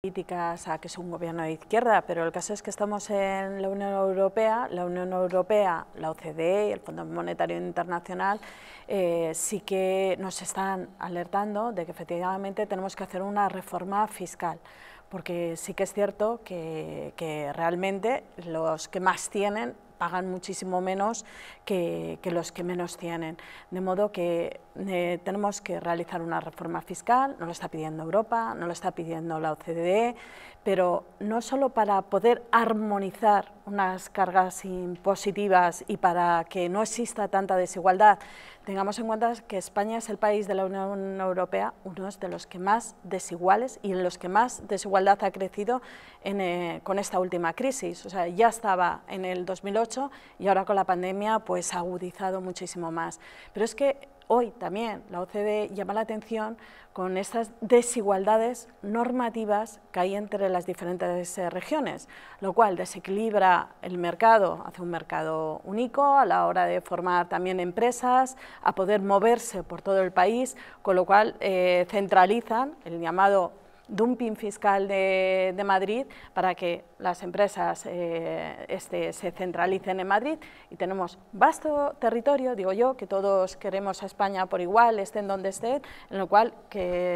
críticas a que es un gobierno de izquierda, pero el caso es que estamos en la Unión Europea, la Unión Europea, la OCDE y el Fondo Monetario Internacional eh, sí que nos están alertando de que efectivamente tenemos que hacer una reforma fiscal, porque sí que es cierto que, realmente los que más tienen pagan muchísimo menos que, que los que menos tienen, de modo que eh, tenemos que realizar una reforma fiscal, no lo está pidiendo Europa, no lo está pidiendo la OCDE, pero no solo para poder armonizar unas cargas impositivas y para que no exista tanta desigualdad, tengamos en cuenta que España es el país de la Unión Europea, uno de los que más desiguales y en los que más desigualdad ha crecido eh, con esta última crisis. O sea, ya estaba en el 2008 y ahora con la pandemia pues ha agudizado muchísimo más. Pero es que hoy también la OCDE llama la atención con estas desigualdades normativas que hay entre las diferentes eh, regiones, lo cual desequilibra el mercado, hace un mercado único a la hora de formar también empresas, a poder moverse por todo el país, con lo cual eh, centralizan el llamado dumping fiscal de, Madrid para que las empresas eh, este, se centralicen en Madrid y tenemos vasto territorio, digo yo, que todos queremos a España por igual, estén donde estén, en lo cual que,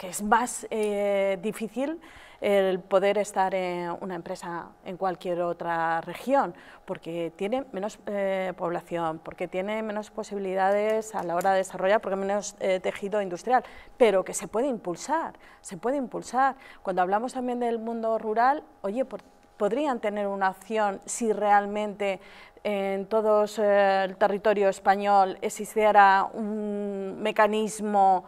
es más eh, difícil el poder estar en una empresa en cualquier otra región, porque tiene menos eh, población, porque tiene menos posibilidades a la hora de desarrollar, porque menos eh, tejido industrial, pero que se puede impulsar, se puede impulsar. Cuando hablamos también del mundo rural, oye, podrían tener una opción si realmente en todo eh, el territorio español existiera un mecanismo